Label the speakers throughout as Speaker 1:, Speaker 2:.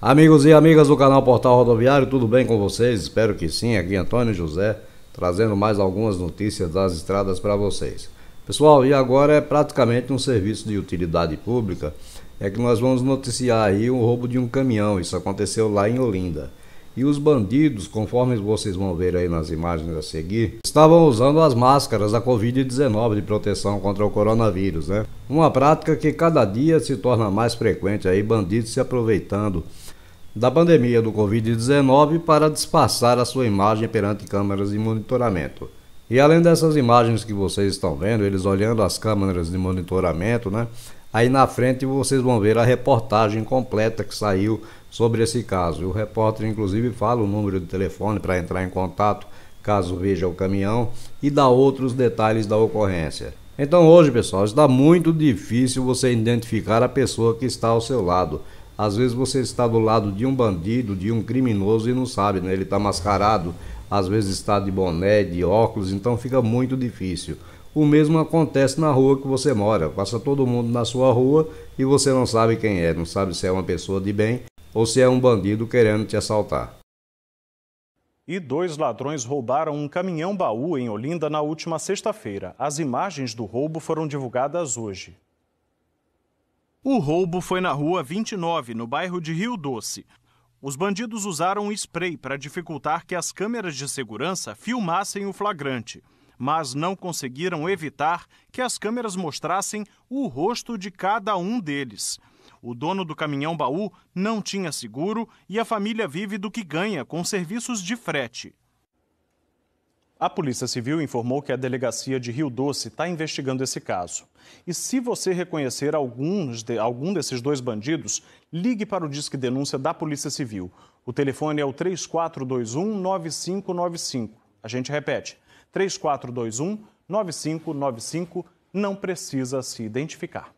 Speaker 1: Amigos e amigas do canal Portal Rodoviário, tudo bem com vocês? Espero que sim. Aqui Antônio José trazendo mais algumas notícias das estradas para vocês. Pessoal, e agora é praticamente um serviço de utilidade pública, é que nós vamos noticiar aí o roubo de um caminhão, isso aconteceu lá em Olinda. E os bandidos, conforme vocês vão ver aí nas imagens a seguir, estavam usando as máscaras da Covid-19 de proteção contra o coronavírus, né? Uma prática que cada dia se torna mais frequente aí, bandidos se aproveitando da pandemia do Covid-19 para disfarçar a sua imagem perante câmeras de monitoramento. E além dessas imagens que vocês estão vendo, eles olhando as câmeras de monitoramento, né? Aí na frente vocês vão ver a reportagem completa que saiu sobre esse caso. O repórter inclusive fala o número de telefone para entrar em contato caso veja o caminhão e dá outros detalhes da ocorrência. Então hoje, pessoal, está muito difícil você identificar a pessoa que está ao seu lado. Às vezes você está do lado de um bandido, de um criminoso e não sabe, né? Ele está mascarado, às vezes está de boné, de óculos, então fica muito difícil. O mesmo acontece na rua que você mora. Passa todo mundo na sua rua e você não sabe quem é, não sabe se é uma pessoa de bem ou se é um bandido querendo te assaltar.
Speaker 2: E dois ladrões roubaram um caminhão baú em Olinda na última sexta-feira. As imagens do roubo foram divulgadas hoje. O roubo foi na rua 29, no bairro de Rio Doce. Os bandidos usaram spray para dificultar que as câmeras de segurança filmassem o flagrante, mas não conseguiram evitar que as câmeras mostrassem o rosto de cada um deles. O dono do caminhão baú não tinha seguro e a família vive do que ganha com serviços de frete. A Polícia Civil informou que a delegacia de Rio Doce está investigando esse caso. E se você reconhecer alguns de, algum desses dois bandidos, ligue para o Disque Denúncia da Polícia Civil. O telefone é o 3421-9595. A gente repete: 3421-9595. Não precisa se identificar.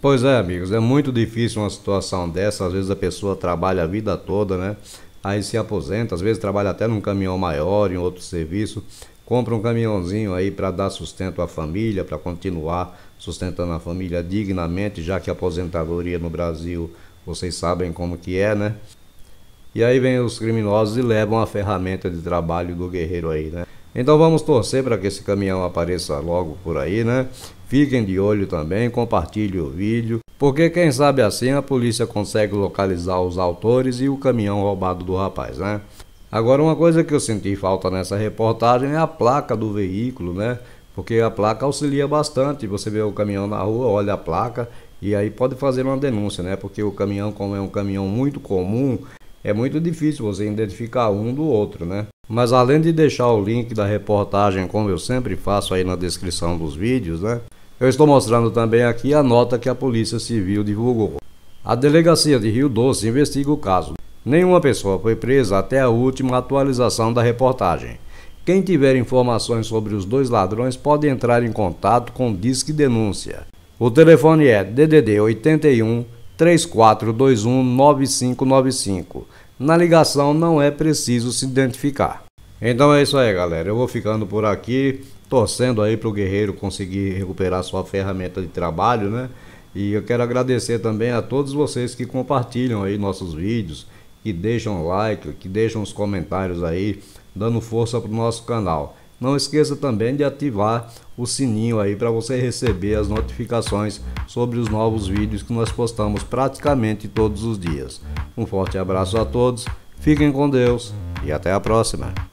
Speaker 1: Pois é, amigos, é muito difícil uma situação dessa. Às vezes a pessoa trabalha a vida toda, né? aí se aposenta, às vezes trabalha até num caminhão maior, em outro serviço, compra um caminhãozinho aí para dar sustento à família, para continuar sustentando a família dignamente, já que a aposentadoria no Brasil, vocês sabem como que é, né? E aí vem os criminosos e levam a ferramenta de trabalho do guerreiro aí, né? Então vamos torcer para que esse caminhão apareça logo por aí, né? Fiquem de olho também, compartilhe o vídeo, porque quem sabe assim a polícia consegue localizar os autores e o caminhão roubado do rapaz, né? Agora uma coisa que eu senti falta nessa reportagem é a placa do veículo, né? Porque a placa auxilia bastante, você vê o caminhão na rua, olha a placa e aí pode fazer uma denúncia, né? Porque o caminhão, como é um caminhão muito comum, é muito difícil você identificar um do outro, né? Mas além de deixar o link da reportagem, como eu sempre faço aí na descrição dos vídeos, né? Eu estou mostrando também aqui a nota que a Polícia Civil divulgou. A Delegacia de Rio Doce investiga o caso. Nenhuma pessoa foi presa até a última atualização da reportagem. Quem tiver informações sobre os dois ladrões pode entrar em contato com o Disque Denúncia. O telefone é DDD 81 3421 9595 na ligação não é preciso se identificar. Então é isso aí, galera. Eu vou ficando por aqui, torcendo aí para o guerreiro conseguir recuperar sua ferramenta de trabalho, né? E eu quero agradecer também a todos vocês que compartilham aí nossos vídeos, que deixam like, que deixam os comentários aí, dando força para o nosso canal. Não esqueça também de ativar o sininho aí para você receber as notificações sobre os novos vídeos que nós postamos praticamente todos os dias. Um forte abraço a todos, fiquem com Deus e até a próxima!